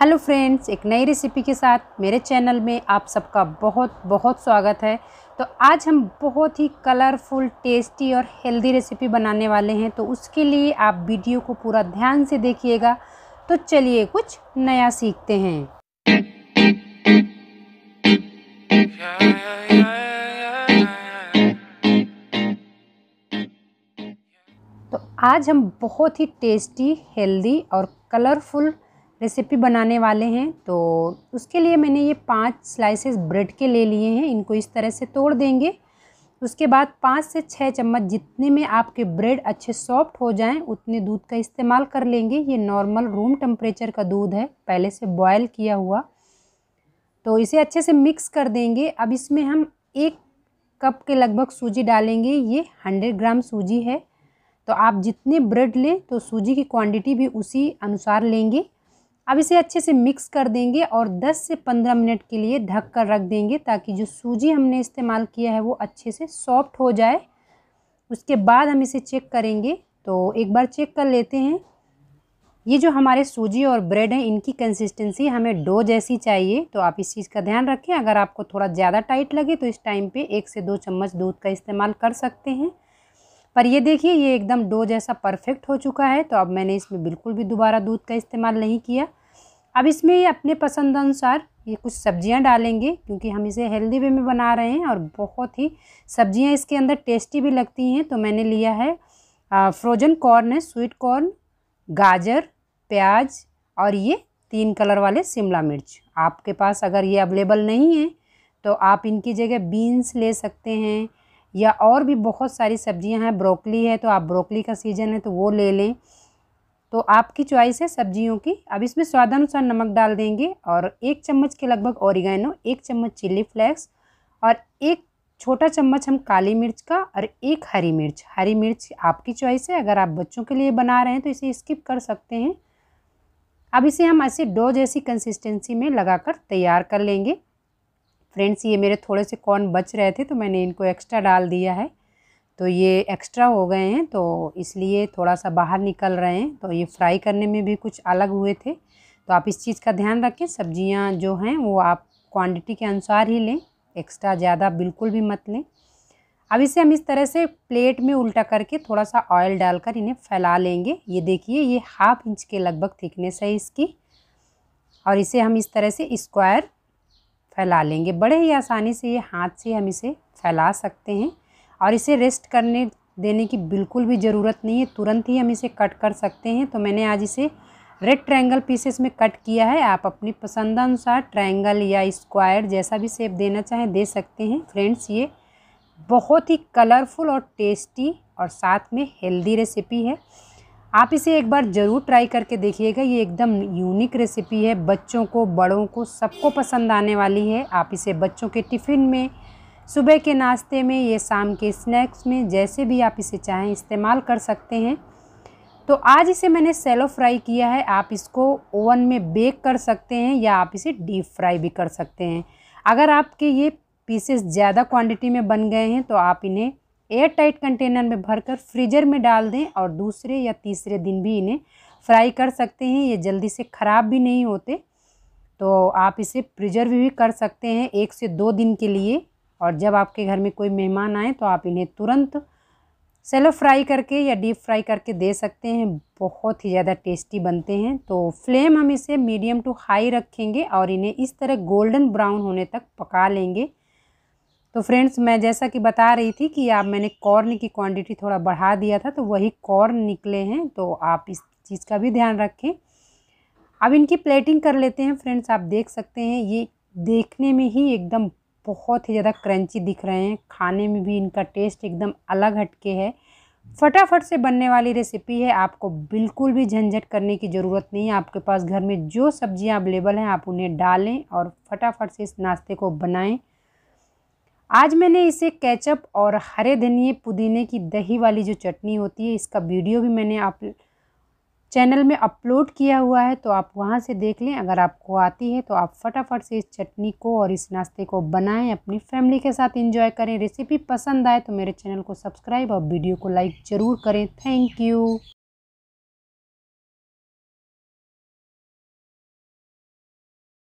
hello friends एक नई recipe के साथ मेरे चैनल में आप सबका बहुत बहुत स्वागत है तो आज हम बहुत ही कलरफुल टेस्टी और हेल्दी रेसिपी बनाने वाले हैं तो उसके लिए आप वीडियो को पूरा ध्यान से देखिएगा तो चलिए कुछ नया सीखते हैं तो आज हम बहुत ही टेस्टी हेल्दी और कलरफुल रेसिपी बनाने वाले हैं तो उसके लिए मैंने ये पांच स्लाइसेस ब्रेड के ले लिए हैं इनको इस तरह से तोड़ देंगे उसके बाद पाँच से छः चम्मच जितने में आपके ब्रेड अच्छे सॉफ्ट हो जाएं उतने दूध का इस्तेमाल कर लेंगे ये नॉर्मल रूम टेम्परेचर का दूध है पहले से बॉयल किया हुआ तो इसे अच्छे से मिक्स कर देंगे अब इसमें हम एक कप के लगभग सूजी डालेंगे ये हंड्रेड ग्राम सूजी है तो आप जितने ब्रेड लें तो सूजी की क्वांटिटी भी उसी अनुसार लेंगे अब इसे अच्छे से मिक्स कर देंगे और 10 से 15 मिनट के लिए ढक कर रख देंगे ताकि जो सूजी हमने इस्तेमाल किया है वो अच्छे से सॉफ्ट हो जाए उसके बाद हम इसे चेक करेंगे तो एक बार चेक कर लेते हैं ये जो हमारे सूजी और ब्रेड है इनकी कंसिस्टेंसी हमें डो जैसी चाहिए तो आप इस चीज़ का ध्यान रखें अगर आपको थोड़ा ज़्यादा टाइट लगे तो इस टाइम पे एक से दो चम्मच दूध का इस्तेमाल कर सकते हैं पर ये देखिए ये एकदम डो जैसा परफेक्ट हो चुका है तो अब मैंने इसमें बिल्कुल भी दोबारा दूध का इस्तेमाल नहीं किया अब इसमें अपने पसंद अनुसार ये कुछ सब्जियां डालेंगे क्योंकि हम इसे हेल्दी वे में बना रहे हैं और बहुत ही सब्जियां इसके अंदर टेस्टी भी लगती हैं तो मैंने लिया है फ्रोजन कॉर्न है स्वीट कॉर्न गाजर प्याज और ये तीन कलर वाले शिमला मिर्च आपके पास अगर ये अवेलेबल नहीं है तो आप इनकी जगह बीन्स ले सकते हैं या और भी बहुत सारी सब्जियां हैं ब्रोकली है तो आप ब्रोकली का सीज़न है तो वो ले लें तो आपकी चॉइस है सब्जियों की अब इसमें स्वादानुसार नमक डाल देंगे और एक चम्मच के लगभग औरिगैनो एक चम्मच चिल्ली फ्लेक्स और एक छोटा चम्मच हम काली मिर्च का और एक हरी मिर्च हरी मिर्च आपकी चॉइस है अगर आप बच्चों के लिए बना रहे हैं तो इसे स्किप कर सकते हैं अब इसे हम ऐसे डो जैसी कंसिस्टेंसी में लगाकर तैयार कर लेंगे फ्रेंड्स ये मेरे थोड़े से कॉर्न बच रहे थे तो मैंने इनको एक्स्ट्रा डाल दिया है तो ये एक्स्ट्रा हो गए हैं तो इसलिए थोड़ा सा बाहर निकल रहे हैं तो ये फ्राई करने में भी कुछ अलग हुए थे तो आप इस चीज़ का ध्यान रखें सब्जियां जो हैं वो आप क्वांटिटी के अनुसार ही लें एक्स्ट्रा ज़्यादा बिल्कुल भी मत लें अब इसे हम इस तरह से प्लेट में उल्टा करके थोड़ा सा ऑयल डालकर इन्हें फैला लेंगे ये देखिए ये हाफ इंच के लगभग थिकनेस है इसकी और इसे हम इस तरह से स्क्वायर फैला लेंगे बड़े ही आसानी से ये हाथ से हम इसे फैला सकते हैं और इसे रेस्ट करने देने की बिल्कुल भी ज़रूरत नहीं है तुरंत ही हम इसे कट कर सकते हैं तो मैंने आज इसे रेड ट्रायंगल पीसेस में कट किया है आप अपनी पसंद अनुसार ट्रायंगल या स्क्वायर जैसा भी शेप देना चाहें दे सकते हैं फ्रेंड्स ये बहुत ही कलरफुल और टेस्टी और साथ में हेल्दी रेसिपी है आप इसे एक बार ज़रूर ट्राई करके देखिएगा ये एकदम यूनिक रेसिपी है बच्चों को बड़ों को सबको पसंद आने वाली है आप इसे बच्चों के टिफ़िन में सुबह के नाश्ते में या शाम के स्नैक्स में जैसे भी आप इसे चाहें इस्तेमाल कर सकते हैं तो आज इसे मैंने सेलो फ्राई किया है आप इसको ओवन में बेक कर सकते हैं या आप इसे डीप फ्राई भी कर सकते हैं अगर आपके ये पीसेस ज़्यादा क्वांटिटी में बन गए हैं तो आप इन्हें एयर टाइट कंटेनर में भरकर फ्रीजर में डाल दें और दूसरे या तीसरे दिन भी इन्हें फ्राई कर सकते हैं ये जल्दी से ख़राब भी नहीं होते तो आप इसे प्रिजर्व भी कर सकते हैं एक से दो दिन के लिए और जब आपके घर में कोई मेहमान आए तो आप इन्हें तुरंत सेलो फ्राई करके या डीप फ्राई करके दे सकते हैं बहुत ही ज़्यादा टेस्टी बनते हैं तो फ्लेम हम इसे मीडियम टू हाई रखेंगे और इन्हें इस तरह गोल्डन ब्राउन होने तक पका लेंगे तो फ्रेंड्स मैं जैसा कि बता रही थी कि आप मैंने कॉर्न की क्वांटिटी थोड़ा बढ़ा दिया था तो वही कॉर्न निकले हैं तो आप इस चीज़ का भी ध्यान रखें अब इनकी प्लेटिंग कर लेते हैं फ्रेंड्स आप देख सकते हैं ये देखने में ही एकदम बहुत ही ज़्यादा क्रंची दिख रहे हैं खाने में भी इनका टेस्ट एकदम अलग हटके है फटाफट से बनने वाली रेसिपी है आपको बिल्कुल भी झंझट करने की ज़रूरत नहीं है आपके पास घर में जो सब्जियां अवेलेबल हैं आप उन्हें डालें और फटाफट से इस नाश्ते को बनाएं आज मैंने इसे कैचअप और हरे धनिए पुदीने की दही वाली जो चटनी होती है इसका वीडियो भी मैंने आप चैनल में अपलोड किया हुआ है तो आप वहाँ से देख लें अगर आपको आती है तो आप फटाफट से इस चटनी को और इस नाश्ते को बनाएं अपनी फैमिली के साथ इंजॉय करें रेसिपी पसंद आए तो मेरे चैनल को सब्सक्राइब और वीडियो को लाइक ज़रूर करें थैंक यू